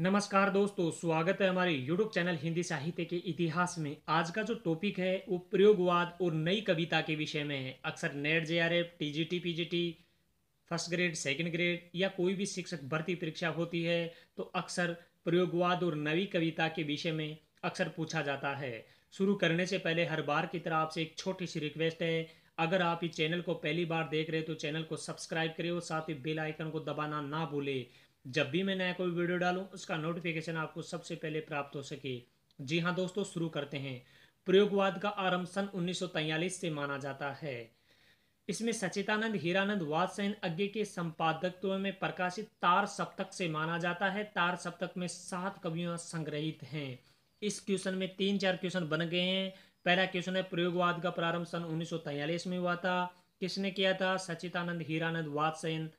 नमस्कार दोस्तों स्वागत है हमारे यूट्यूब चैनल हिंदी साहित्य के इतिहास में आज का जो टॉपिक है वो प्रयोगवाद और नई कविता के विषय में है अक्सर NET J R F T G T P G T first grade second grade या कोई भी शिक्षक भर्ती परीक्षा होती है तो अक्सर प्रयोगवाद और नवी कविता के विषय में अक्सर पूछा जाता है शुरू करने से पहले हर बार की तरह आपसे एक छोटी सी रिक्वेस्ट है अगर आप इस चैनल को पहली बार देख रहे हैं तो चैनल को सब्सक्राइब करें और साथ ही बेल आइकन को दबाना ना भूलें जब भी मैं नया कोई वीडियो डालूं उसका नोटिफिकेशन आपको सबसे पहले प्राप्त हो सके जी हाँ दोस्तों शुरू करते हैं प्रयोगवाद का आरंभ सन उन्नीस से माना जाता है इसमें सचेतानंद हीरानंद वादसेन अज्ञे के संपादकत्व में प्रकाशित तार सप्तक से माना जाता है तार सप्तक में सात कवियां संग्रहित हैं इस क्वेश्चन में तीन चार क्वेश्चन बन गए हैं पहला क्वेश्चन है प्रयोगवाद का प्रारंभ सन उन्नीस में हुआ था किसने किया था सचितानंद हीरानंद वादसेन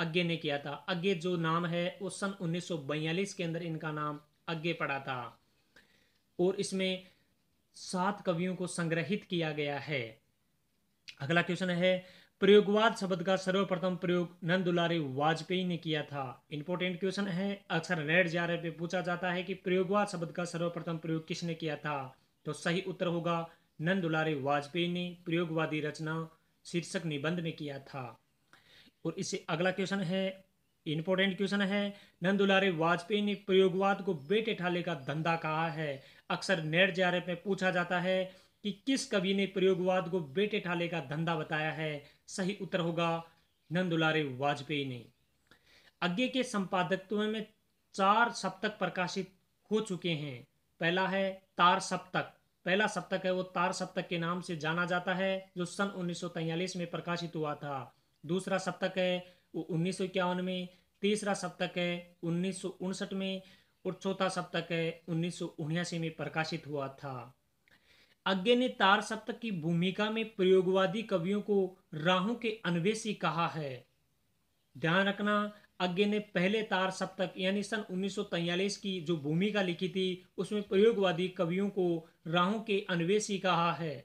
अज्ञे ने किया था अज्ञे जो नाम है वो सन 1942 के अंदर इनका नाम अज्ञे पड़ा था और इसमें सात कवियों को संग्रहित किया गया है अगला क्वेश्चन है प्रयोगवाद शब्द का सर्वप्रथम प्रयोग नंद दुलारी वाजपेयी ने किया था इंपॉर्टेंट क्वेश्चन है अक्सर नेट जा रहे पे पूछा जाता है कि प्रयोगवाद शब्द का सर्वप्रथम प्रयोग किसने किया था तो सही उत्तर होगा नंद दुलारी वाजपेयी ने प्रयोगवादी रचना शीर्षक निबंध में किया था और इससे अगला क्वेश्चन है इंपॉर्टेंट क्वेश्चन है नंदुलारे वाजपेयी ने प्रयोगवाद को बेटे ठाले का धंधा कहा है अक्सर नेट जारे में पूछा जाता है कि किस कवि ने प्रयोगवाद को बेटे ठाले का धंधा बताया है सही उत्तर होगा नंद वाजपेयी ने अज्ञे के संपादकत्व में चार सप्तक प्रकाशित हो चुके हैं पहला है तार सप्तक पहला सप्तक है वो तार सप्तक के नाम से जाना जाता है जो सन उन्नीस में प्रकाशित हुआ था दूसरा सप्तक है वो उन्नीस में तीसरा सप्तक है उन्नीस में और चौथा सप्तक है उन्नीस में प्रकाशित हुआ था अज्ञे ने तार सप्तक की भूमिका में प्रयोगवादी कवियों को राहु के अन्वेषी कहा है ध्यान रखना अज्ञे ने पहले तार सप्तक यानी सन उन्नीस की जो भूमिका लिखी थी उसमें प्रयोगवादी कवियों को राहु के अन्वेषी कहा है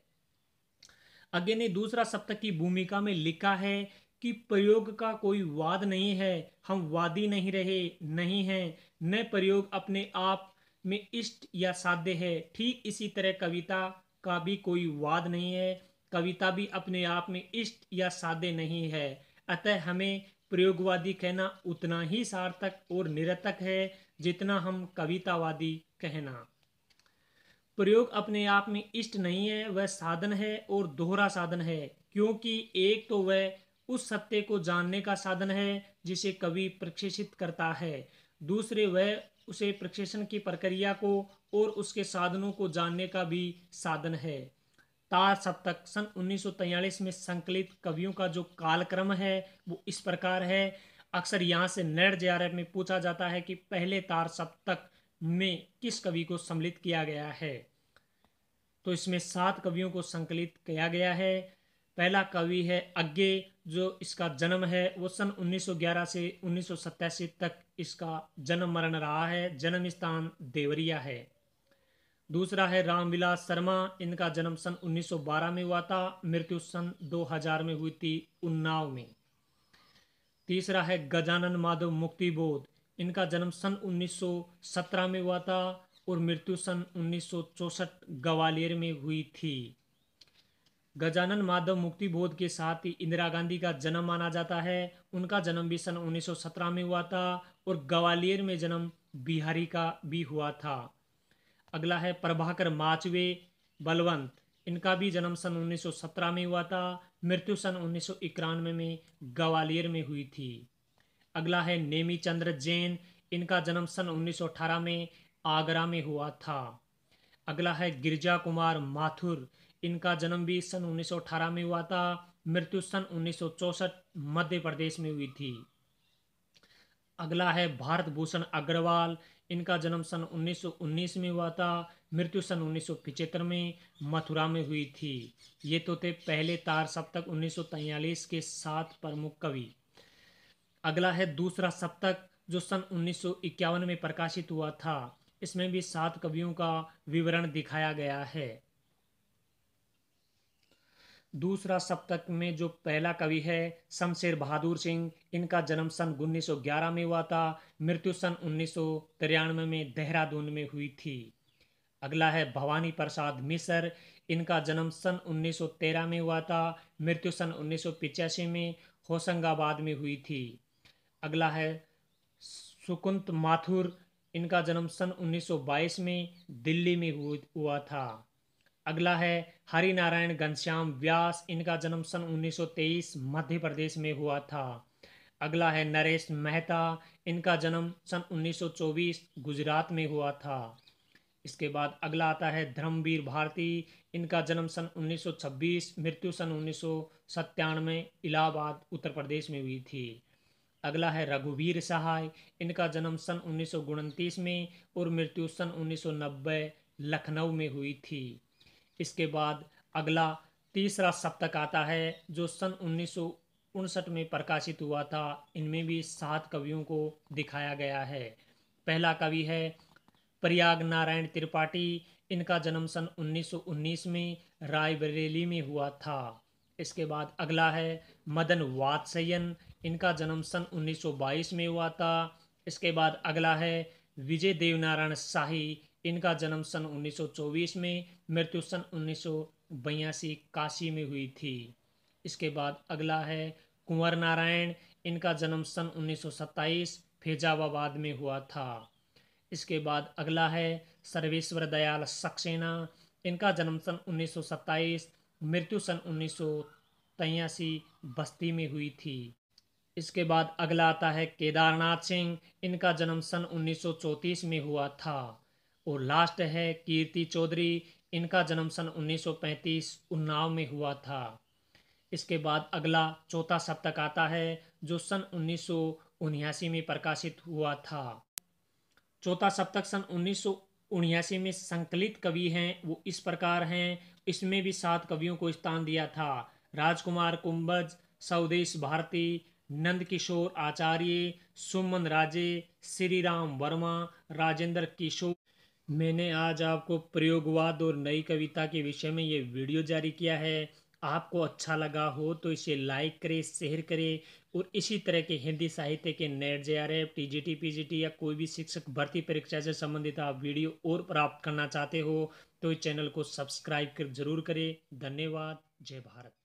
अज्ञे ने दूसरा सप्तक की भूमिका में लिखा है कि प्रयोग का कोई वाद नहीं है हम वादी नहीं रहे नहीं हैं न प्रयोग अपने आप में इष्ट या साध्य है ठीक इसी तरह कविता का भी कोई वाद नहीं है कविता भी अपने आप में इष्ट या साध्य नहीं है अतः हमें प्रयोगवादी कहना उतना ही सार्थक और निरतक है जितना हम कवितावादी कहना प्रयोग अपने आप में इष्ट नहीं है वह साधन है और दोहरा साधन है क्योंकि एक तो वह उस सत्य को जानने का साधन है जिसे कवि प्रक्षेषित करता है दूसरे वह उसे प्रक्षेषण की प्रक्रिया को और उसके साधनों को जानने का भी साधन है तार सप्तक सन उन्नीस में संकलित कवियों का जो कालक्रम है वो इस प्रकार है अक्सर यहाँ से नैड जे में पूछा जाता है कि पहले तार सप्तक में किस कवि को सम्मिलित किया गया है तो इसमें सात कवियों को संकलित किया गया है पहला कवि है अज्ञे जो इसका जन्म है वो सन 1911 से उन्नीस तक इसका जन्म मरण रहा है जन्म स्थान देवरिया है दूसरा है रामविलास शर्मा इनका जन्म सन 1912 में हुआ था मृत्यु सन 2000 में हुई थी उन्नाव में तीसरा है गजानन माधव मुक्तिबोध इनका जन्म सन 1917 में हुआ था और मृत्यु सन 1964 ग्वालियर में हुई थी गजानन माधव मुक्ति बोध के साथ ही इंदिरा गांधी का जन्म माना जाता है उनका जन्म भी सन 1917 में हुआ था और ग्वालियर में जन्म बिहारी का भी हुआ था अगला है प्रभाकर माचवे बलवंत इनका भी जन्म सन 1917 में हुआ था मृत्यु सन उन्नीस में ग्वालियर में हुई थी अगला है नेमी चंद्र जैन इनका जन्म सन 1918 में आगरा में हुआ था अगला है गिरजा कुमार माथुर इनका जन्म भी सन उन्नीस में हुआ था मृत्यु सन उन्नीस मध्य प्रदेश में हुई थी अगला है भारत भूषण अग्रवाल इनका जन्म सन 1919 में हुआ था मृत्यु सन उन्नीस में मथुरा में हुई थी ये तो थे पहले तार सप्तक उन्नीस के सात प्रमुख कवि अगला है दूसरा सप्तक जो सन उन्नीस में प्रकाशित हुआ था इसमें भी सात कवियों का विवरण दिखाया गया है दूसरा सप्तक में जो पहला कवि है शमशेर बहादुर सिंह इनका जन्म सन 1911 में हुआ था मृत्यु सन उन्नीस में देहरादून में हुई थी अगला है भवानी प्रसाद मिसर इनका जन्म सन 1913 में हुआ था मृत्यु सन उन्नीस में होशंगाबाद में हुई थी अगला है सुकुंत माथुर इनका जन्म सन 1922 में दिल्ली में हुआ था अगला है हरिनारायण घनश्याम व्यास इनका जन्म सन 1923 मध्य प्रदेश में हुआ था अगला है नरेश मेहता इनका जन्म सन 1924 गुजरात में हुआ था इसके बाद अगला आता है धर्मवीर भारती इनका जन्म सन 1926 मृत्यु सन उन्नीस में इलाहाबाद उत्तर प्रदेश में हुई थी अगला है रघुवीर सहाय इनका जन्म सन उन्नीस में और मृत्यु सन उन्नीस लखनऊ में हुई थी इसके बाद अगला तीसरा सप्तक आता है जो सन उन्नीस उनसठ में प्रकाशित हुआ था इनमें भी सात कवियों को दिखाया गया है पहला कवि है प्रयाग नारायण त्रिपाठी इनका जन्म सन 1919 में रायबरेली में हुआ था इसके बाद अगला है मदन वात्सयन इनका जन्म सन 1922 में हुआ था इसके बाद अगला है विजय देवनारायण शाही इनका जन्म सन 1924 में मृत्यु सन उन्नीस काशी में हुई थी इसके बाद अगला है कुंवर नारायण इनका जन्म सन 1927 फैजाबाबाद में हुआ था इसके बाद अगला है सर्वेश्वर दयाल सक्सेना इनका जन्म सन 1927 मृत्यु सन उन्नीस बस्ती में हुई थी इसके बाद अगला आता है केदारनाथ सिंह इनका जन्म सन 1934 में हुआ था और लास्ट है कीर्ति चौधरी इनका जन्म सन 1935 उन्नाव में हुआ था इसके बाद अगला चौथा सप्तक आता है जो सन उन्नीस में प्रकाशित हुआ था चौथा सप्तक सन उन्नीस में संकलित कवि हैं वो इस प्रकार हैं इसमें भी सात कवियों को स्थान दिया था राजकुमार कुंभज स्वदेश भारती नंदकिशोर आचार्य सुमन राजे श्री राम वर्मा राजेंद्र किशोर मैंने आज आपको प्रयोगवाद और नई कविता के विषय में ये वीडियो जारी किया है आपको अच्छा लगा हो तो इसे लाइक करें शेयर करें और इसी तरह के हिंदी साहित्य के NET J R F T G T P G T या कोई भी शिक्षक भर्ती परीक्षा से संबंधित आप वीडियो और प्राप्त करना चाहते हो तो इस चैनल को सब्सक्राइब कर जरूर करें धन्यवाद जय भारत